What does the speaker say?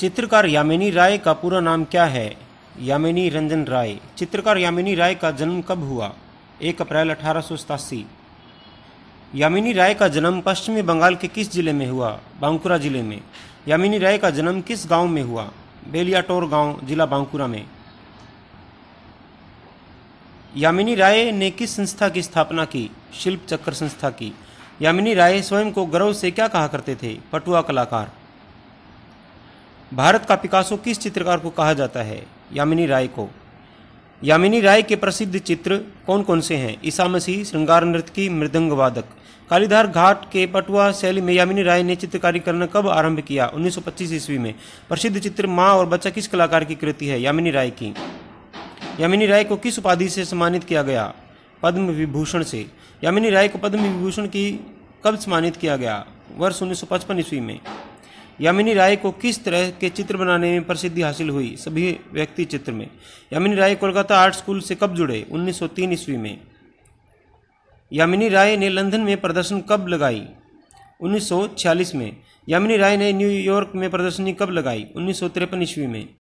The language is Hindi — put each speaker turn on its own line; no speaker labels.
चित्रकार यामिनी राय का पूरा नाम क्या है यामिनी रंजन राय चित्रकार यामिनी राय का जन्म कब हुआ एक अप्रैल अठारह यामिनी राय का जन्म पश्चिमी बंगाल के किस जिले में हुआ बांकुरा जिले में यामिनी राय का जन्म किस गांव में हुआ बेलियाटोर गांव जिला बांकुरा में यामिनी राय ने किस संस्था की स्थापना की शिल्प चक्र संस्था की यामिनी राय स्वयं को गर्व से क्या कहा करते थे पटुआ कलाकार भारत का पिकासो किस चित्रकार को कहा जाता है यामिनी राय को यामिनी राय के प्रसिद्ध चित्र कौन कौन से हैं ईसा मसीह श्रृंगार नृत्य की वादक कालीधार घाट के पटुआ शैली में यामिनी राय ने चित्रकारी करना कब आरंभ किया 1925 ईस्वी में प्रसिद्ध चित्र माँ और बच्चा किस कलाकार की कृति है यामिनी राय की यामिनी राय को किस उपाधि से सम्मानित किया गया पद्म विभूषण से यामिनी राय को पद्म विभूषण की कब सम्मानित किया गया वर्ष उन्नीस ईस्वी में यामिनी राय को किस तरह के चित्र बनाने में प्रसिद्धि हासिल हुई सभी व्यक्ति चित्र में यामिनी राय कोलकाता आर्ट स्कूल से कब जुड़े 1903 ईस्वी में यामिनी राय ने लंदन में प्रदर्शन कब लगाई 1946 में यामिनी राय ने न्यूयॉर्क में प्रदर्शनी कब लगाई उन्नीस ईस्वी में